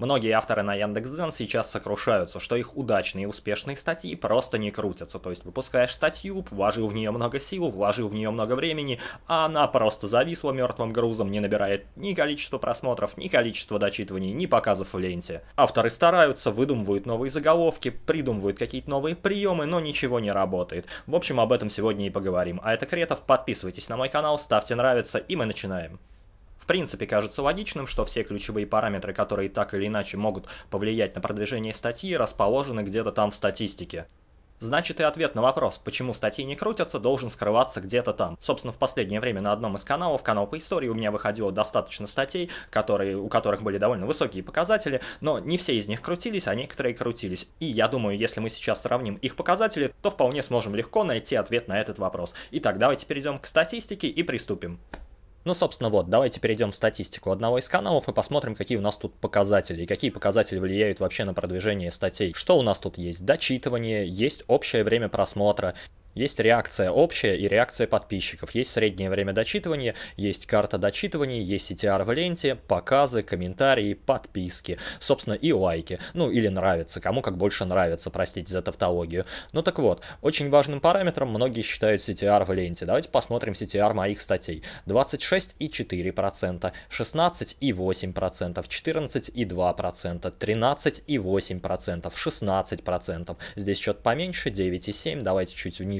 Многие авторы на Яндекс.Дзен сейчас сокрушаются, что их удачные и успешные статьи просто не крутятся. То есть выпускаешь статью, вложил в нее много сил, вложил в нее много времени, а она просто зависла мертвым грузом, не набирает ни количество просмотров, ни количество дочитываний, ни показов в ленте. Авторы стараются, выдумывают новые заголовки, придумывают какие-то новые приемы, но ничего не работает. В общем, об этом сегодня и поговорим. А это Кретов, подписывайтесь на мой канал, ставьте нравится, и мы начинаем принципе кажется логичным, что все ключевые параметры, которые так или иначе могут повлиять на продвижение статьи, расположены где-то там в статистике. Значит и ответ на вопрос, почему статьи не крутятся, должен скрываться где-то там. Собственно, в последнее время на одном из каналов, канал по истории, у меня выходило достаточно статей, которые, у которых были довольно высокие показатели, но не все из них крутились, а некоторые крутились. И я думаю, если мы сейчас сравним их показатели, то вполне сможем легко найти ответ на этот вопрос. Итак, давайте перейдем к статистике и приступим. Ну, собственно, вот, давайте перейдем в статистику одного из каналов и посмотрим, какие у нас тут показатели, и какие показатели влияют вообще на продвижение статей. Что у нас тут есть? Дочитывание, есть общее время просмотра, есть реакция общая и реакция подписчиков. Есть среднее время дочитывания, есть карта дочитывания, есть CTR в ленте, показы, комментарии, подписки. Собственно, и лайки. Ну, или нравится. Кому как больше нравится, простите за тавтологию. Ну так вот, очень важным параметром многие считают CTR в ленте. Давайте посмотрим CTR моих статей. 26,4%, 16,8%, 14,2%, 13,8%, 16%. Здесь счет поменьше, 9,7%. Давайте чуть вниз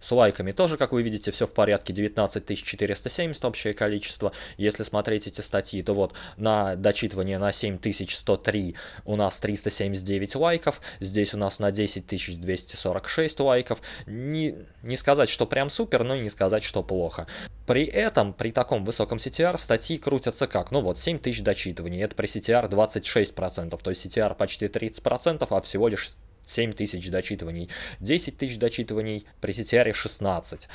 С лайками тоже, как вы видите, все в порядке, 19 470 общее количество. Если смотреть эти статьи, то вот на дочитывание на 7103 у нас 379 лайков, здесь у нас на 10 246 лайков. Не, не сказать, что прям супер, но и не сказать, что плохо. При этом, при таком высоком CTR статьи крутятся как? Ну вот, 7000 дочитываний, это при CTR 26%, то есть CTR почти 30%, а всего лишь 7 тысяч дочитываний, 10 тысяч дочитываний, при CTR 16.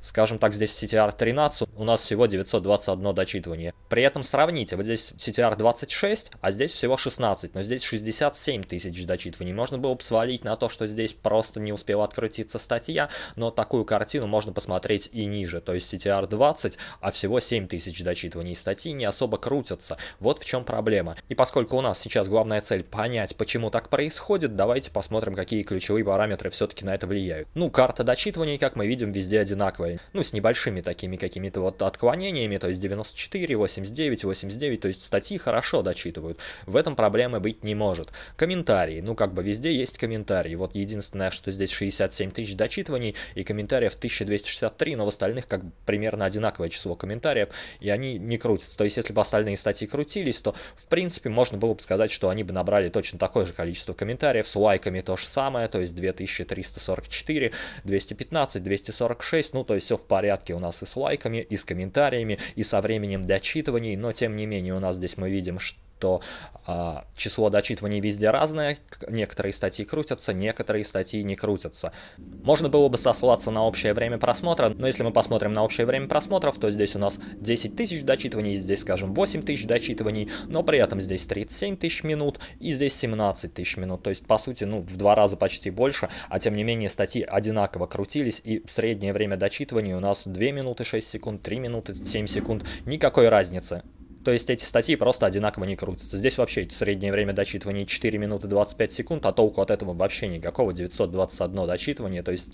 Скажем так, здесь CTR 13, у нас всего 921 дочитывание. При этом сравните, вот здесь CTR 26, а здесь всего 16, но здесь 67 тысяч дочитываний. Можно было бы свалить на то, что здесь просто не успела открутиться статья, но такую картину можно посмотреть и ниже. То есть CTR 20, а всего 7 тысяч дочитываний. Статьи не особо крутятся. Вот в чем проблема. И поскольку у нас сейчас главная цель понять, почему так происходит, давайте посмотрим, какие ключевые параметры все-таки на это влияют. Ну, карта дочитываний, как мы видим, везде одинаковая. Ну, с небольшими такими какими-то вот отклонениями, то есть 94, 80, 89, 89, то есть статьи хорошо дочитывают. В этом проблемы быть не может. Комментарии, ну как бы везде есть комментарии. Вот единственное, что здесь 67 тысяч дочитываний и комментариев 1263, но в остальных как бы примерно одинаковое число комментариев, и они не крутятся. То есть если бы остальные статьи крутились, то в принципе можно было бы сказать, что они бы набрали точно такое же количество комментариев, с лайками то же самое, то есть 2344, 215, 246, ну то есть все в порядке у нас и с лайками, и с комментариями, и со временем дочитывания исследований, но тем не менее у нас здесь мы видим, что то а, число дочитываний везде разное, некоторые статьи крутятся, некоторые статьи не крутятся. Можно было бы сослаться на общее время просмотра, но если мы посмотрим на общее время просмотров, то здесь у нас 10 тысяч дочитываний, здесь, скажем, 8 тысяч дочитываний, но при этом здесь 37 тысяч минут и здесь 17 тысяч минут, то есть, по сути, ну, в два раза почти больше, а тем не менее статьи одинаково крутились, и среднее время дочитывания у нас 2 минуты 6 секунд, 3 минуты 7 секунд, никакой разницы. То есть эти статьи просто одинаково не крутятся. Здесь вообще среднее время дочитывания 4 минуты 25 секунд, а толку от этого вообще никакого, 921 дочитывание, то есть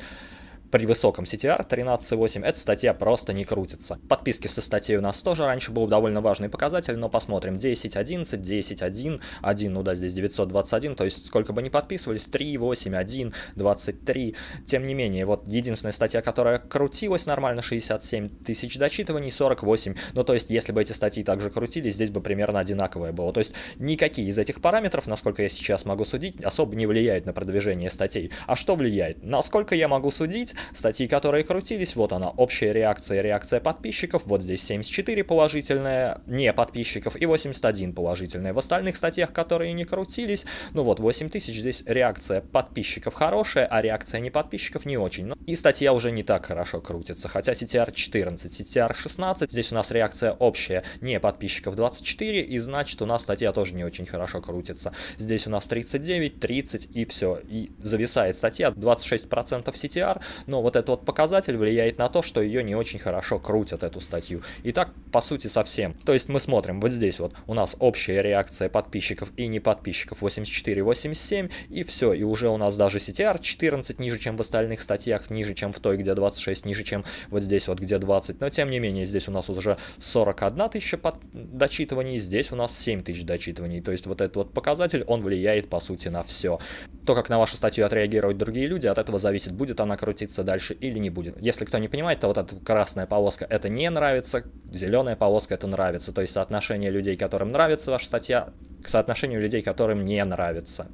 при высоком CTR 13.8 эта статья просто не крутится. Подписки со статьей у нас тоже раньше был довольно важный показатель, но посмотрим. 10, 11, 10, 1, 1, ну да, здесь 921, то есть сколько бы ни подписывались, 3, 8, 1, 23. Тем не менее, вот единственная статья, которая крутилась нормально, 67 тысяч дочитываний, 48. Ну то есть, если бы эти статьи также крутились, здесь бы примерно одинаковое было. То есть, никакие из этих параметров, насколько я сейчас могу судить, особо не влияют на продвижение статей. А что влияет? Насколько я могу судить, Статьи, которые крутились, вот она, общая реакция, реакция подписчиков, вот здесь 74 положительная, не подписчиков, и 81 положительная. В остальных статьях, которые не крутились, ну вот 8000, здесь реакция подписчиков хорошая, а реакция не подписчиков не очень. Ну, и статья уже не так хорошо крутится, хотя CTR 14, CTR 16, здесь у нас реакция общая, не подписчиков 24, и значит у нас статья тоже не очень хорошо крутится. Здесь у нас 39, 30 и все, и зависает статья 26% CTR, но вот этот вот показатель влияет на то, что ее не очень хорошо крутят, эту статью. И так, по сути, совсем. То есть мы смотрим вот здесь вот, у нас общая реакция подписчиков и не подписчиков 84-87, и все, и уже у нас даже CTR 14 ниже, чем в остальных статьях, ниже, чем в той, где 26, ниже, чем вот здесь вот, где 20. Но тем не менее, здесь у нас уже 41 тысяча под... дочитываний, здесь у нас 7 тысяч дочитываний. То есть вот этот вот показатель, он влияет, по сути, на все. То, как на вашу статью отреагируют другие люди, от этого зависит, будет она крутиться двигаться дальше или не будет. Если кто не понимает, то вот эта красная полоска это не нравится, зеленая полоска это нравится. То есть соотношение людей, которым нравится ваша статья, к соотношению людей, которым не нравится.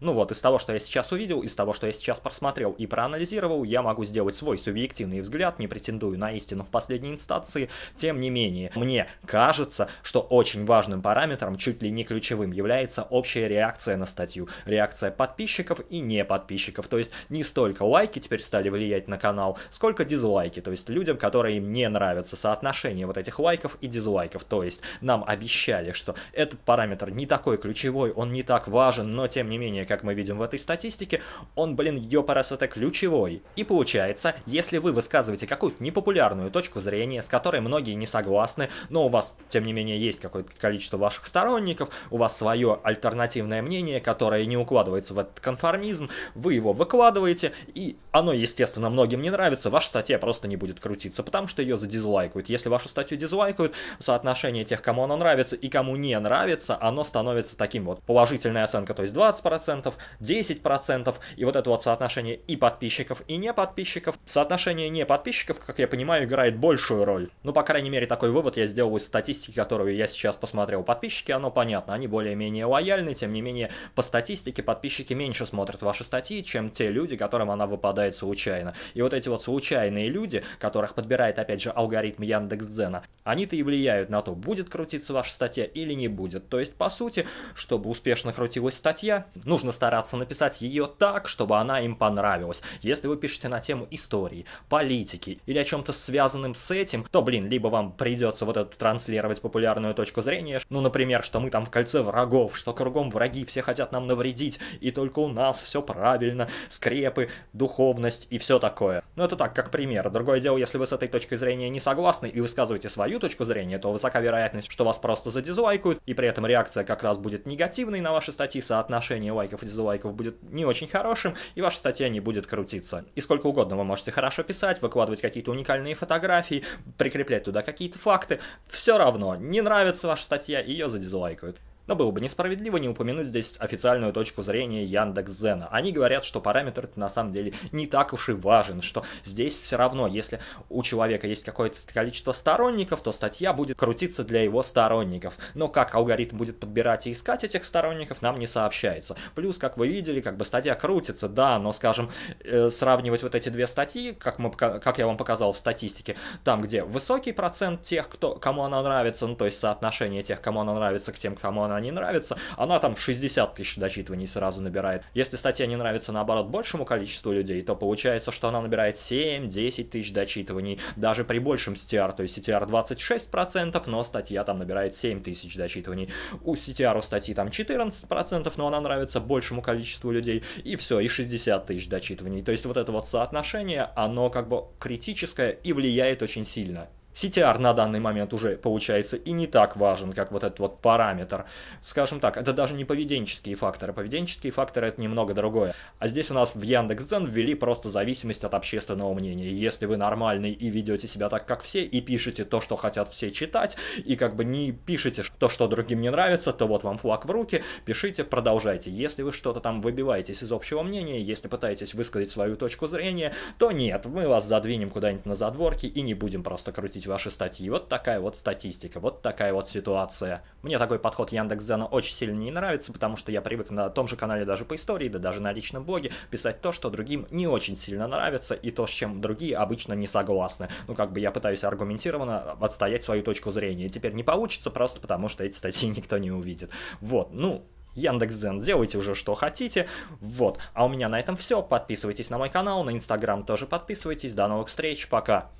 Ну вот, из того, что я сейчас увидел, из того, что я сейчас просмотрел и проанализировал, я могу сделать свой субъективный взгляд, не претендую на истину в последней инстанции, тем не менее, мне кажется, что очень важным параметром, чуть ли не ключевым, является общая реакция на статью, реакция подписчиков и не подписчиков, то есть не столько лайки теперь стали влиять на канал, сколько дизлайки, то есть людям, которые им не нравятся, соотношение вот этих лайков и дизлайков, то есть нам обещали, что этот параметр не такой ключевой, он не так важен, но тем не менее как мы видим в этой статистике, он, блин, ёпарас, это ключевой. И получается, если вы высказываете какую-то непопулярную точку зрения, с которой многие не согласны, но у вас, тем не менее, есть какое-то количество ваших сторонников, у вас свое альтернативное мнение, которое не укладывается в этот конформизм, вы его выкладываете, и оно, естественно, многим не нравится, ваша статья просто не будет крутиться, потому что ее задизлайкают. Если вашу статью дизлайкают, соотношение тех, кому она нравится и кому не нравится, оно становится таким вот. Положительная оценка, то есть 20%, 10%, 10%, и вот это вот соотношение и подписчиков, и не подписчиков. Соотношение не подписчиков, как я понимаю, играет большую роль. Ну, по крайней мере, такой вывод я сделал из статистики, которую я сейчас посмотрел. Подписчики, оно понятно, они более-менее лояльны, тем не менее, по статистике подписчики меньше смотрят ваши статьи, чем те люди, которым она выпадает случайно. И вот эти вот случайные люди, которых подбирает, опять же, алгоритм Яндекс.Дзена, они-то и влияют на то, будет крутиться ваша статья или не будет. То есть, по сути, чтобы успешно крутилась статья, нужно нужно стараться написать ее так, чтобы она им понравилась. Если вы пишете на тему истории, политики или о чем-то связанным с этим, то, блин, либо вам придется вот эту транслировать популярную точку зрения, ну, например, что мы там в кольце врагов, что кругом враги, все хотят нам навредить, и только у нас все правильно, скрепы, духовность и все такое. Ну, это так, как пример. Другое дело, если вы с этой точкой зрения не согласны и высказываете свою точку зрения, то высока вероятность, что вас просто задизлайкают, и при этом реакция как раз будет негативной на ваши статьи, соотношение лайков лайков и дизлайков будет не очень хорошим, и ваша статья не будет крутиться. И сколько угодно вы можете хорошо писать, выкладывать какие-то уникальные фотографии, прикреплять туда какие-то факты, все равно не нравится ваша статья, ее задизлайкают. Но было бы несправедливо не упомянуть здесь официальную точку зрения Яндекс.Зена. Они говорят, что параметр на самом деле не так уж и важен, что здесь все равно, если у человека есть какое-то количество сторонников, то статья будет крутиться для его сторонников. Но как алгоритм будет подбирать и искать этих сторонников, нам не сообщается. Плюс, как вы видели, как бы статья крутится, да, но, скажем, э, сравнивать вот эти две статьи, как, мы, как я вам показал в статистике, там, где высокий процент тех, кто, кому она нравится, ну, то есть соотношение тех, кому она нравится, к тем, кому она она не нравится, она там 60 тысяч дочитываний сразу набирает. Если статья не нравится, наоборот, большему количеству людей, то получается, что она набирает 7-10 тысяч дочитываний, даже при большем CTR, то есть CTR 26%, но статья там набирает 7 тысяч дочитываний. У CTR у статьи там 14%, но она нравится большему количеству людей, и все, и 60 тысяч дочитываний. То есть вот это вот соотношение, оно как бы критическое и влияет очень сильно. CTR на данный момент уже получается и не так важен, как вот этот вот параметр. Скажем так, это даже не поведенческие факторы. Поведенческие факторы это немного другое. А здесь у нас в Яндекс.Дзен ввели просто зависимость от общественного мнения. Если вы нормальный и ведете себя так, как все, и пишете то, что хотят все читать, и как бы не пишете то, что другим не нравится, то вот вам флаг в руки, пишите, продолжайте. Если вы что-то там выбиваетесь из общего мнения, если пытаетесь высказать свою точку зрения, то нет, мы вас задвинем куда-нибудь на задворки и не будем просто крутить ваши статьи. Вот такая вот статистика, вот такая вот ситуация. Мне такой подход Яндекс.Дзена очень сильно не нравится, потому что я привык на том же канале даже по истории, да даже на личном блоге писать то, что другим не очень сильно нравится и то, с чем другие обычно не согласны. Ну как бы я пытаюсь аргументированно отстоять свою точку зрения. Теперь не получится просто потому, что эти статьи никто не увидит. Вот, ну, Яндекс.Дзен, делайте уже что хотите. Вот. А у меня на этом все. Подписывайтесь на мой канал, на Инстаграм тоже подписывайтесь. До новых встреч, пока!